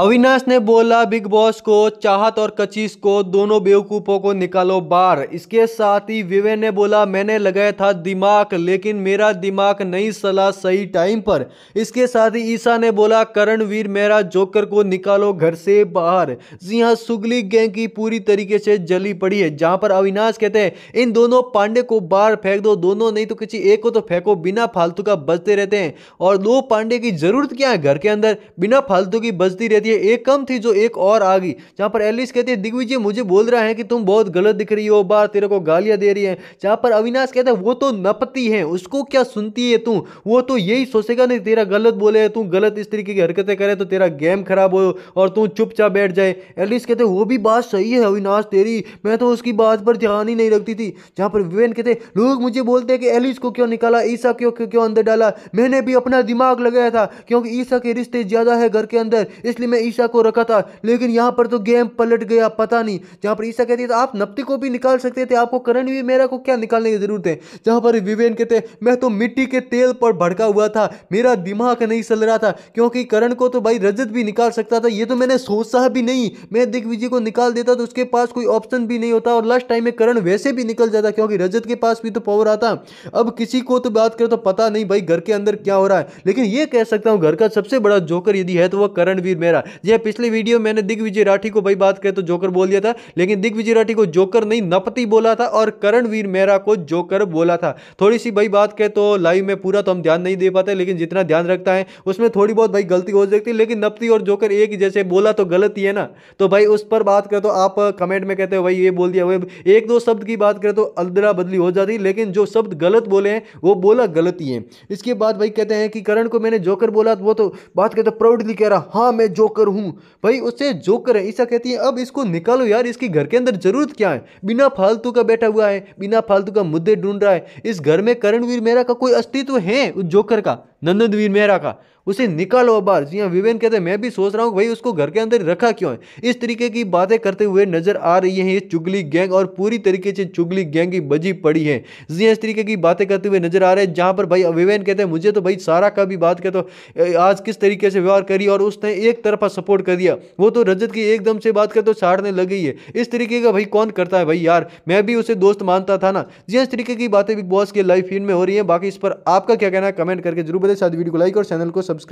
अविनाश ने बोला big boss को चाहत और कचिस को दोनों बेवकूफ़ों को निकालो बार इसके साथ ही विवे ने बोला मैंने लगाया था दिमाग लेकिन मेरा दिमाग नहीं सला सही टाइम पर इसके साथ ही ईशा ने बोला करणवीर मेरा जोकर को निकालो घर से बाहर जी हाँ सुगली गैंग की पूरी तरीके से जली पड़ी है जहाँ पर अविनाश कहते हैं इन दोनों पांडे को बाहर फेंक दो दोनों नहीं तो किसी एक को तो फेंको बिना फालतू का बजते रहते हैं और दो पांडे की जरूरत क्या है घर के अंदर बिना फालतू की बजती रहती ये एक कम थी जो एक और आ गई जहाँ पर एलिस कहती है दिग्विजय मुझे बोल रहा है कि तुम बहुत गलत दिख रही हो बार तेरे को गालियाँ दे रही है जहाँ पर अविनाश कहता है वो तो नपती है उसको क्या सुनती है तू वो तो यही सोचेगा नहीं तेरा गलत बोले तू गलत इस तरीके की हरकतें करे तो तेरा गेम खराब हो और तू चुपचाप बैठ जाए एलिस कहते वो भी बात सही है अविनाश तेरी मैं तो उसकी बात पर ध्यान ही नहीं रखती थी जहाँ पर विवेन कहते लोग मुझे बोलते हैं कि एलिस को क्यों निकाला ईसा क्यों क्यों अंदर डाला मैंने भी अपना दिमाग लगाया था क्योंकि ईसा के रिश्ते ज़्यादा है घर के अंदर इसलिए ईशा को रखा था लेकिन यहाँ पर तो गेम पलट गया पता नहीं जहाँ पर ईशा कहती है तो आप नप्ती को भी निकाल सकते थे आपको करण भी मेरा को क्या निकालने की जरूरत है जहाँ पर विवेन कहते मैं तो मिट्टी के तेल पर भड़का हुआ था मेरा दिमाग नहीं चल रहा था क्योंकि करण को तो भाई रजत भी निकाल सकता था ये तो मैंने सोचा भी नहीं मैं दिग्विजय को निकाल देता तो उसके पास कोई ऑप्शन भी नहीं होता और लास्ट टाइम में करण वैसे भी निकल जाता क्योंकि रजत के पास भी तो पावर आता अब किसी को तो बात करें तो पता नहीं भाई घर के अंदर क्या हो रहा है लेकिन ये कह सकता हूँ घर का सबसे बड़ा जोकर यदि है तो वह करणवीर मेरा था यह पिछले वीडियो मैंने दिग्विजय राठी को भाई बात करें तो जोकर बोल दिया था लेकिन दिग्विजय राठी को जोकर नहीं नपति बोला था और करणवीर मेहरा को जोकर बोला था थोड़ी सी भाई बात करें तो लाइव में पूरा तो हम ध्यान नहीं दे पाते लेकिन जितना ध्यान रखता है उसमें थोड़ी बहुत भाई गलती हो सकती है लेकिन नपति और जोकर एक ही जैसे बोला तो गलत ही है ना तो भाई उस पर बात करें तो आप कमेंट में कहते हो भाई ये बोल दिया एक दो शब्द की बात करें तो अलदरा बदली हो जाती है लेकिन जो शब्द गलत बोले हैं वो बोला गलत ही है इसके बाद भाई कहते हैं कि करण को मैंने जोकर बोला वो तो बात करें तो प्राउडली कह रहा हाँ मैं जो जोकर हूँ भाई उससे जोकर है ईसा कहती है अब इसको निकालो यार इसके घर के अंदर जरूरत क्या है बिना फालतू का बैठा हुआ है बिना फालतू का मुद्दे ढूंढ रहा है इस घर में करणवीर मेरा का कोई अस्तित्व है उस जोकर का नंदनवीर मेहरा का उसे निकालो बाहर जी हाँ, विवेन कहते हैं मैं भी सोच रहा हूँ भाई उसको घर के अंदर रखा क्यों है इस तरीके की बातें करते हुए नजर आ रही है ये चुगली गैंग और पूरी तरीके से चुगली गैंग की बजी पड़ी है जी हाँ, इस तरीके की बातें करते हुए नजर आ रहे हैं जहाँ पर भाई विवेन कहते हैं मुझे तो भाई सारा का भी बात कहते तो आज किस तरीके से व्यवहार करी और उसने एक तरफा सपोर्ट कर दिया वो तो रजत की एकदम से बात करते तो साड़ने लग है इस तरीके का भाई कौन करता है भाई यार मैं भी उसे दोस्त मानता था ना जी हाँ, इस तरीके की बातें बिग बॉस के लाइफ फीन में हो रही है बाकी इस पर आपका क्या कहना है कमेंट करके जरूर बताए साथ वीडियो को लाइक और चैनल को सब्सक्राइब